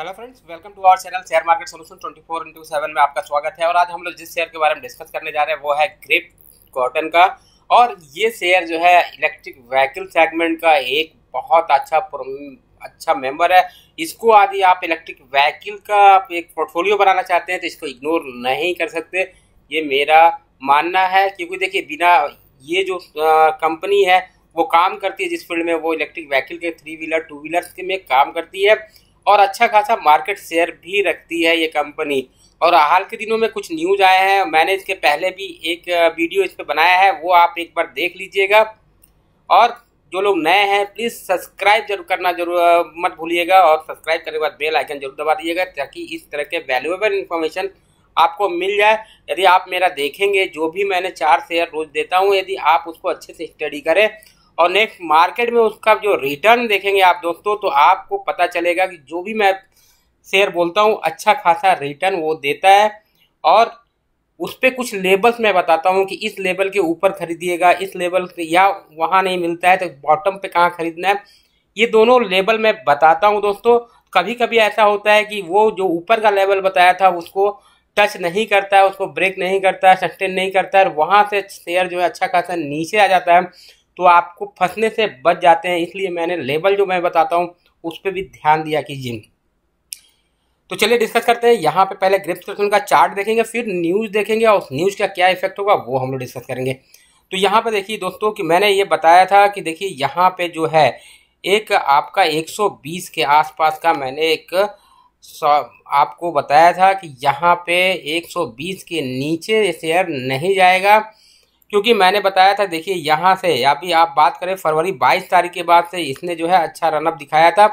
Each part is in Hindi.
hello friends welcome to our channel share market solution 24 into seven में आपका स्वागत है और आज हम लोग जिस शेयर के बारे में डिस्कस करने जा रहे हैं वो है ग्रिप कॉटन का और ये शेयर जो है इलेक्ट्रिक व्हीकल सेगमेंट का एक बहुत अच्छा अच्छा मेंबर है इसको आदि आप इलेक्ट्रिक व्हीकल का एक पोर्टफोलियो बनाना चाहते हैं तो इसको इग्नोर नहीं कर सकते ये मेरा मानना है क्योंकि देखिए बिना ये जो कंपनी है वो काम करती है जिस फील्ड में वो इलेक्ट्रिक व्हीकल के थ्री व्हीलर टू व्हीलर के में काम करती है और अच्छा खासा मार्केट शेयर भी रखती है ये कंपनी और हाल के दिनों में कुछ न्यूज आए हैं मैंने इसके पहले भी एक वीडियो इस पर बनाया है वो आप एक बार देख लीजिएगा और जो लोग नए हैं प्लीज़ सब्सक्राइब जरूर करना जरूर मत भूलिएगा और सब्सक्राइब करने के बाद बेल आइकन जरूर दबा दीजिएगा ताकि इस तरह के वैल्यूएबल इन्फॉर्मेशन आपको मिल जाए यदि आप मेरा देखेंगे जो भी मैंने चार शेयर रोज देता हूँ यदि आप उसको अच्छे से स्टडी करें और नेक्स्ट मार्केट में उसका जो रिटर्न देखेंगे आप दोस्तों तो आपको पता चलेगा कि जो भी मैं शेयर बोलता हूँ अच्छा खासा रिटर्न वो देता है और उस पर कुछ लेबल्स मैं बताता हूँ कि इस लेवल के ऊपर खरीदिएगा इस लेवल या वहाँ नहीं मिलता है तो बॉटम पे कहाँ खरीदना है ये दोनों लेवल मैं बताता हूँ दोस्तों कभी कभी ऐसा होता है कि वो जो ऊपर का लेवल बताया था उसको टच नहीं करता है उसको ब्रेक नहीं करता है सस्टेन नहीं करता है वहाँ से शेयर जो है अच्छा खासा नीचे आ जाता है तो आपको फंसने से बच जाते हैं इसलिए मैंने लेबल जो मैं बताता हूँ उस पर भी ध्यान दिया कीजिए तो चलिए डिस्कस करते हैं यहाँ पे पहले ग्रिप्स क्वेश्चन का चार्ट देखेंगे फिर न्यूज़ देखेंगे और उस न्यूज़ का क्या इफेक्ट होगा वो हम लोग डिस्कस करेंगे तो यहाँ पे देखिए दोस्तों कि मैंने ये बताया था कि देखिए यहाँ पे जो है एक आपका 120 के आसपास का मैंने एक आपको बताया था कि यहाँ पे 120 के नीचे शेयर नहीं जाएगा क्योंकि मैंने बताया था देखिए यहाँ से अभी आप बात करें फरवरी 22 तारीख के बाद से इसने जो है अच्छा रनअप दिखाया था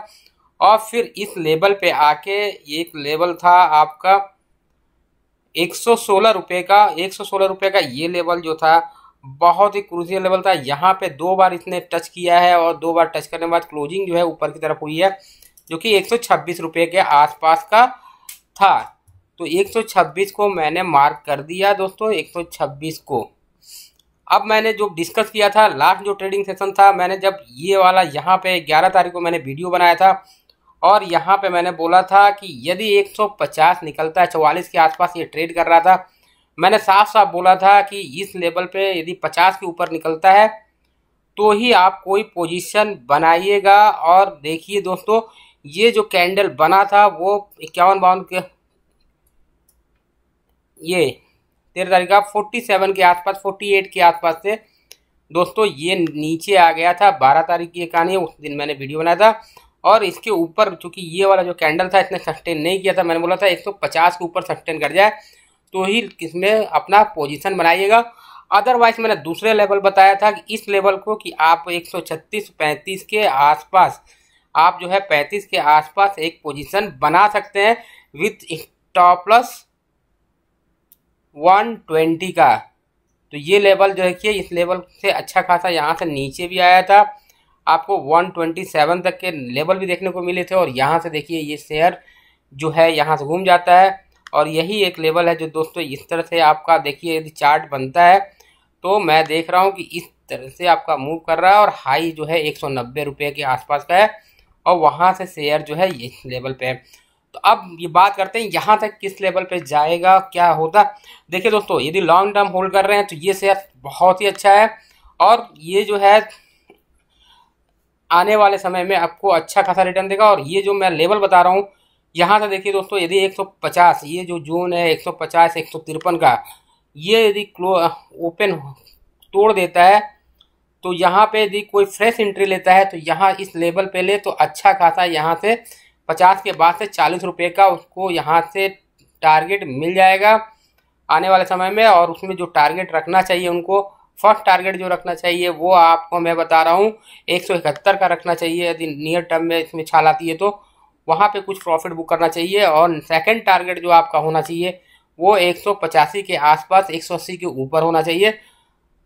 और फिर इस लेवल पे आके एक लेवल था आपका एक सौ का एक सौ का ये लेवल जो था बहुत ही क्रूजियल लेवल था यहाँ पे दो बार इसने टच किया है और दो बार टच करने के बाद क्लोजिंग जो है ऊपर की तरफ हुई है जो कि एक सौ के आसपास का था तो 126 को मैंने मार्क कर दिया दोस्तों 126 को अब मैंने जो डिस्कस किया था लास्ट जो ट्रेडिंग सेशन था मैंने जब ये वाला यहाँ पे 11 तारीख को मैंने वीडियो बनाया था और यहाँ पे मैंने बोला था कि यदि 150 निकलता है चौवालीस के आसपास ये ट्रेड कर रहा था मैंने साफ साफ बोला था कि इस लेवल पे यदि 50 के ऊपर निकलता है तो ही आप कोई पोजिशन बनाइएगा और देखिए दोस्तों ये जो कैंडल बना था वो इक्यावन बावन के ये तेरह तारीख का फोर्टी सेवन के आसपास फोर्टी एट के आसपास से दोस्तों ये नीचे आ गया था बारह तारीख की कहानी है उस दिन मैंने वीडियो बनाया था और इसके ऊपर चूंकि ये वाला जो कैंडल था इसने सस्टेन नहीं किया था मैंने बोला था एक सौ पचास के ऊपर सस्टेन कर जाए तो ही इसमें अपना पोजिशन बनाइएगा अदरवाइज मैंने दूसरे लेवल बताया था कि इस लेवल को कि आप छत्तीस पैंतीस के आसपास आप जो है 35 के आसपास एक पोजीशन बना सकते हैं विथ प्लस वन ट्वेंटी का तो ये लेवल जो है कि इस लेवल से अच्छा खासा यहाँ से नीचे भी आया था आपको 127 तक के लेवल भी देखने को मिले थे और यहाँ से देखिए ये शेयर जो है यहाँ से घूम जाता है और यही एक लेवल है जो दोस्तों इस तरह से आपका देखिए यदि चार्ट बनता है तो मैं देख रहा हूँ कि इस तरह से आपका मूव कर रहा है और हाई जो है एक सौ के आसपास का है और वहाँ से शेयर जो है इस लेवल पर तो अब ये बात करते हैं यहाँ तक किस लेवल पे जाएगा क्या होता देखिए दोस्तों यदि लॉन्ग टर्म होल्ड कर रहे हैं तो ये शेयर बहुत ही अच्छा है और ये जो है आने वाले समय में आपको अच्छा खासा रिटर्न देगा और ये जो मैं लेवल बता रहा हूँ यहाँ से देखिए दोस्तों यदि 150 ये जो जोन है 150 एक का ये यदि ओपन तोड़ देता है तो यहाँ पे यदि कोई फ्रेश एंट्री लेता है तो यहाँ इस लेवल पे ले तो अच्छा खासा यहाँ से पचास के बाद से चालीस रुपये का उसको यहाँ से टारगेट मिल जाएगा आने वाले समय में और उसमें जो टारगेट रखना चाहिए उनको फर्स्ट टारगेट जो रखना चाहिए वो आपको मैं बता रहा हूँ एक सौ इकहत्तर का रखना चाहिए यदि नियर टर्म में इसमें छाल आती है तो वहाँ पे कुछ प्रॉफिट बुक करना चाहिए और सेकंड टारगेट जो आपका होना चाहिए वो एक सौ पचासी के आसपास एक सौ अस्सी के ऊपर होना चाहिए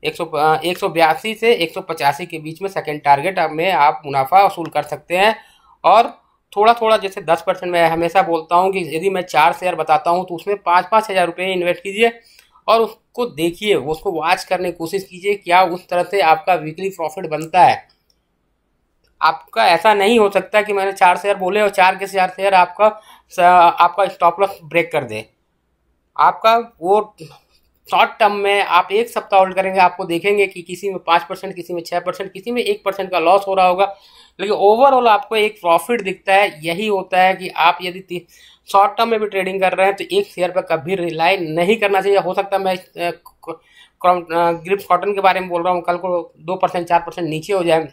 एक सौ एक सौ बयासी से एक सौ पचासी के बीच में सेकेंड टारगेट में आप मुनाफा वसूल कर सकते हैं और थोड़ा थोड़ा जैसे दस परसेंट मैं हमेशा बोलता हूँ कि यदि मैं चार शेयर बताता हूँ तो उसमें पाँच पाँच हज़ार रुपये इन्वेस्ट कीजिए और उसको देखिए उसको वॉच करने की कोशिश कीजिए क्या उस तरह से आपका वीकली प्रॉफिट बनता है आपका ऐसा नहीं हो सकता कि मैंने चार शेयर बोले और चार के चार शेयर आपका आपका स्टॉप लॉस ब्रेक कर दे आपका वो शॉर्ट टर्म में आप एक सप्ताह होल्ड करेंगे आपको देखेंगे कि किसी में पाँच परसेंट किसी में छः परसेंट किसी में एक परसेंट का लॉस हो रहा होगा लेकिन ओवरऑल आपको एक प्रॉफिट दिखता है यही होता है कि आप यदि शॉर्ट टर्म में भी ट्रेडिंग कर रहे हैं तो एक शेयर पर कभी रिलाई नहीं करना चाहिए हो सकता है मैं ग्रिप कॉटन के बारे में बोल रहा हूँ कल को दो परसेंट चार परसेंट नीचे हो जाए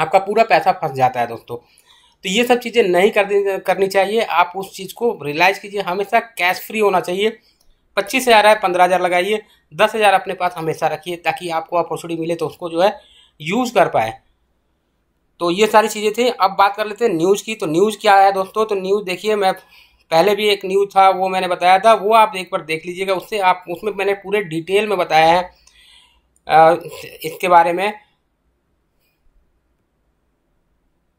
आपका पूरा पैसा फंस जाता है दोस्तों तो ये सब चीज़ें नहीं कर करनी चाहिए आप उस चीज़ को रिलाइज कीजिए हमेशा कैश फ्री होना चाहिए पच्चीस हज़ार है पंद्रह हज़ार लगाइए दस हज़ार अपने पास हमेशा रखिए ताकि आपको अपॉर्चुनिटी मिले तो उसको जो है यूज़ कर पाए तो ये सारी चीज़ें थी अब बात कर लेते हैं न्यूज़ की तो न्यूज़ क्या है दोस्तों तो न्यूज़ देखिए मैं पहले भी एक न्यूज़ था वो मैंने बताया था वो आप एक बार देख लीजिएगा उससे आप उसमें मैंने पूरे डिटेल में बताया है इसके बारे में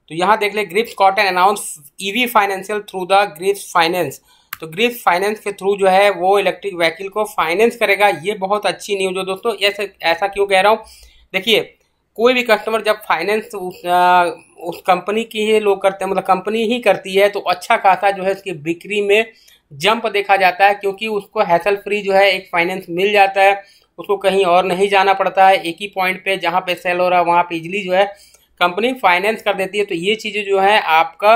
तो यहाँ देख ले Greaves cotton announce EV financial through the Greaves finance तो ग्रीस फाइनेंस के थ्रू जो है वो इलेक्ट्रिक व्हीकल को फाइनेंस करेगा ये बहुत अच्छी न्यूज है दोस्तों ऐसा ऐसा क्यों कह रहा हूँ देखिए कोई भी कस्टमर जब फाइनेंस उस, उस कंपनी की ही लोग करते हैं मतलब कंपनी ही करती है तो अच्छा खासा जो है उसकी बिक्री में जंप देखा जाता है क्योंकि उसको हैसल फ्री जो है एक फाइनेंस मिल जाता है उसको कहीं और नहीं जाना पड़ता है एक ही पॉइंट पे जहाँ पे सेल हो रहा है वहाँ पे इजली जो है कंपनी फाइनेंस कर देती है तो ये चीज़ें जो है आपका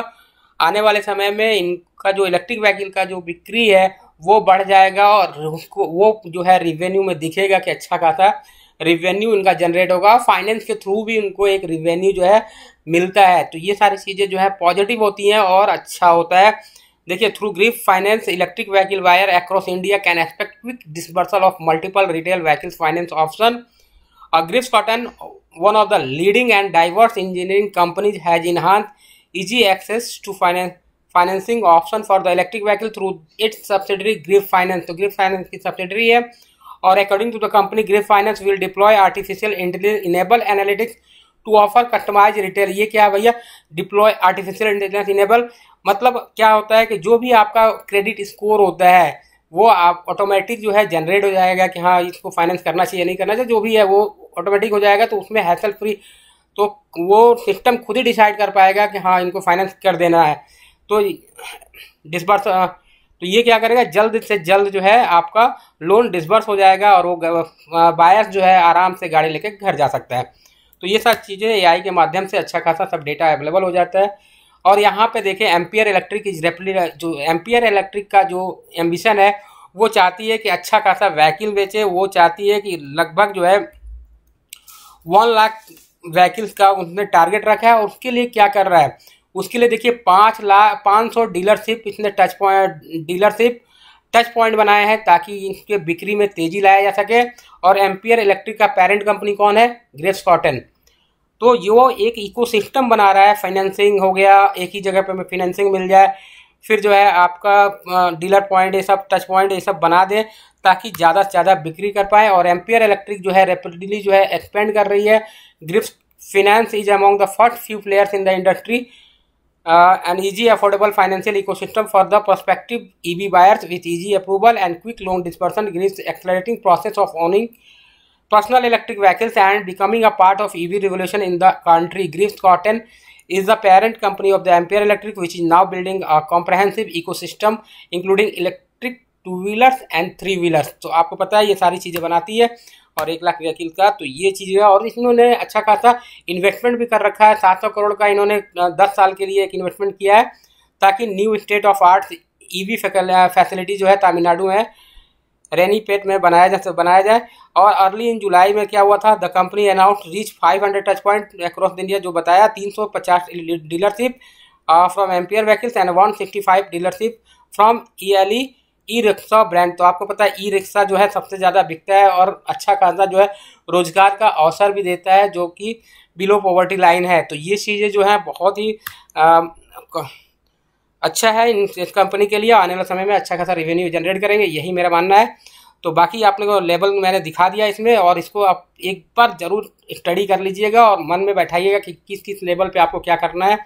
आने वाले समय में इनका जो इलेक्ट्रिक व्हीकल का जो बिक्री है वो बढ़ जाएगा और उसको वो जो है रिवेन्यू में दिखेगा कि अच्छा खासा रिवेन्यू इनका जनरेट होगा फाइनेंस के थ्रू भी उनको एक रिवेन्यू जो है मिलता है तो ये सारी चीज़ें जो है पॉजिटिव होती हैं और अच्छा होता है देखिए through Greaves finance electric vehicle वायर across India can expect quick disbursal of multiple retail vehicles finance option Greaves cotton one of the leading and diverse engineering companies has enhanced easy access to finance financing option for the electric vehicle through its subsidiary Greaves finance तो ग्रिप फाइनेंस की सब्सिडरी है और according to the company Greaves finance will deploy artificial intelligence enable analytics to offer customise retail ये क्या है भैया डिप्लॉय आर्टिफिशियल इंटेलिजेंस इनेबल मतलब क्या होता है कि जो भी आपका क्रेडिट स्कोर होता है वो आप ऑटोमेटिक जो है जनरेट हो जाएगा कि हाँ इसको फाइनेंस करना चाहिए नहीं करना चाहिए जो भी है वो ऑटोमेटिक हो जाएगा तो उसमें हैसल फ्री तो वो सिस्टम खुद ही डिसाइड कर पाएगा कि हाँ इनको फाइनेंस कर देना है तो डिसबर्स तो ये क्या करेगा जल्द से जल्द जो है आपका लोन डिसबर्स हो जाएगा और वो बायस जो है आराम से गाड़ी लेके घर जा सकता है तो ये सब चीज़ें आई के माध्यम से अच्छा खासा सब डेटा अवेलेबल हो जाता है और यहाँ पे देखें एम्पियर इलेक्ट्रिक इज रेपली जो एम्पियर इलेक्ट्रिक का जो एम्बिशन है वो चाहती है कि अच्छा खासा व्हीकिल बेचे वो चाहती है कि लगभग जो है वन लाख व्हीकल्स का उसने टारगेट रखा है और उसके लिए क्या कर रहा है उसके लिए देखिए पाँच लाख पाँच सौ डीलरशिप इसने touch point dealership touch point बनाए हैं ताकि इनके बिक्री में तेजी लाया जा सके और एम्पियर इलेक्ट्रिक का पेरेंट कंपनी कौन है ग्रेस कॉटन तो यो एक इकोसिस्टम बना रहा है फाइनेंसिंग हो गया एक ही जगह पर फाइनेंसिंग मिल जाए फिर जो है आपका डीलर पॉइंट ये सब टच पॉइंट ये सब बना दें ताकि ज़्यादा से ज़्यादा बिक्री कर पाए और एम्पियर इलेक्ट्रिक जो है रेपिडली जो है एक्सपेंड कर रही है Greaves finance is among the first few players in the industry and easy affordable financial ecosystem for the prospective e buyers with easy approval and quick loan dispersion Greaves accelerating process of owning personal electric vehicles and becoming a part of E V regulation in the country Greaves cotton is the parent company of the Ampere Electric which is now building a comprehensive ecosystem including electric two wheelers and three wheelers तो आपको पता है ये सारी चीज़ें बनाती है और एक लाख व्हीकल का तो ये चीज़ है और इन्होंने अच्छा खासा इन्वेस्टमेंट भी कर रखा है सात सौ करोड़ का इन्होंने दस साल के लिए एक इन्वेस्टमेंट किया है ताकि new state of arts EV facility जो है तमिलनाडु में रेनी पेट में बनाया जा बनाया जाए और अर्ली इन जुलाई में क्या हुआ था the company announce reach 500 touch point across India जो बताया 350 dealership from Ampere vehicles and one dealership from E E rickshaw brand तो आपको पता है ई रिक्शा जो है सबसे ज़्यादा बिकता है और अच्छा खासा जो है रोजगार का अवसर भी देता है जो कि बिलो पॉवर्टी लाइन है तो ये चीज़ें जो है बहुत ही आ, uh, अच्छा है इस कंपनी के लिए आने वाले समय में अच्छा खासा रेवेन्यू जनरेट करेंगे यही मेरा मानना है तो बाकी आपने को लेबल मैंने दिखा दिया इसमें और इसको आप एक बार ज़रूर स्टडी कर लीजिएगा और मन में बैठाइएगा कि किस किस लेवल पे आपको क्या करना है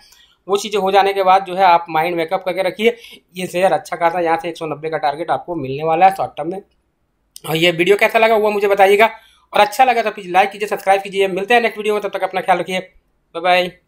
वो चीज़ें हो जाने के बाद जो है आप माइंड मेकअप करके रखिए ये शेयर अच्छा खासा यहाँ से 190 का टारगेट आपको मिलने वाला है शॉर्ट टर्म में और ये वीडियो कैसा लगा वो मुझे बताइएगा और अच्छा लगा तो प्लीज़ लाइक कीजिए सब्सक्राइब कीजिए मिलते हैं नेक्स्ट वीडियो में तब तक अपना ख्याल रखिए बाय बाय